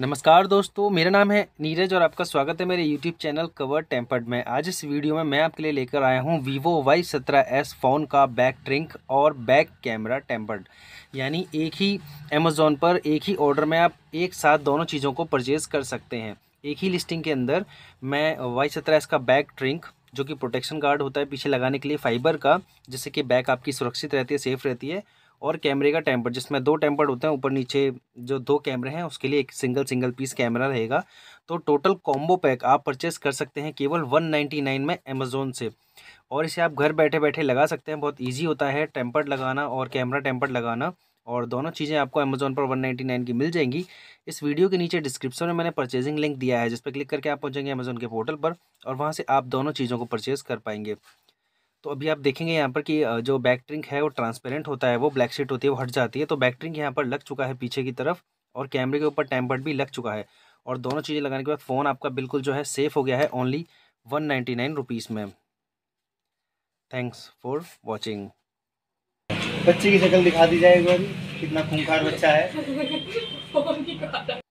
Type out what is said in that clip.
नमस्कार दोस्तों मेरा नाम है नीरज और आपका स्वागत है मेरे YouTube चैनल कवर टेम्पर्ड में आज इस वीडियो में मैं आपके लिए लेकर आया हूँ Vivo एस फ़ोन का बैक ट्रिंक और बैक कैमरा टेम्पर्ड यानी एक ही Amazon पर एक ही ऑर्डर में आप एक साथ दोनों चीज़ों को परचेज़ कर सकते हैं एक ही लिस्टिंग के अंदर मैं वाई एस का बैक ट्रिंक जो कि प्रोटेक्शन गार्ड होता है पीछे लगाने के लिए फाइबर का जिससे कि बैक आपकी सुरक्षित रहती है सेफ़ रहती है और कैमरे का टेम्पर जिसमें दो टेम्पर्ड होते हैं ऊपर नीचे जो दो कैमरे हैं उसके लिए एक सिंगल सिंगल पीस कैमरा रहेगा तो टोटल कॉम्बो पैक आप परचेस कर सकते हैं केवल वन नाइन्टी नाइन में अमेज़ोन से और इसे आप घर बैठे बैठे लगा सकते हैं बहुत ईजी होता है टेम्पर्ड लगाना और कैमरा टेम्पर्ड लगाना और दोनों चीज़ें आपको अमेज़ोन पर वन नाइन्टी नाइन की मिल जाएंगी इस वीडियो के नीचे डिस्क्रिप्शन में मैंने परचेजिंग लिंक दिया है जिस पर क्लिक करके आप पहुँचेंगे अमेज़ोन के पोर्टल पर और वहाँ से आप दोनों चीज़ों को परचेज़ कर पाएंगे तो अभी आप देखेंगे यहाँ पर कि जो बैक ट्रिंक है वो ट्रांसपेरेंट होता है वो ब्लैक शीट होती है वो हट जाती है तो बैक ट्रिंक यहाँ पर लग चुका है पीछे की तरफ और कैमरे के ऊपर टेम्पर्ड भी लग चुका है और दोनों चीज़ें लगाने के बाद फ़ोन आपका बिल्कुल जो है सेफ़ हो गया है only one ninety nine rupees में थैंक्स फॉर वॉचिंग बच्चे की शक्ल दिखा दी जाए एक बार कितना खूंखार बच्चा है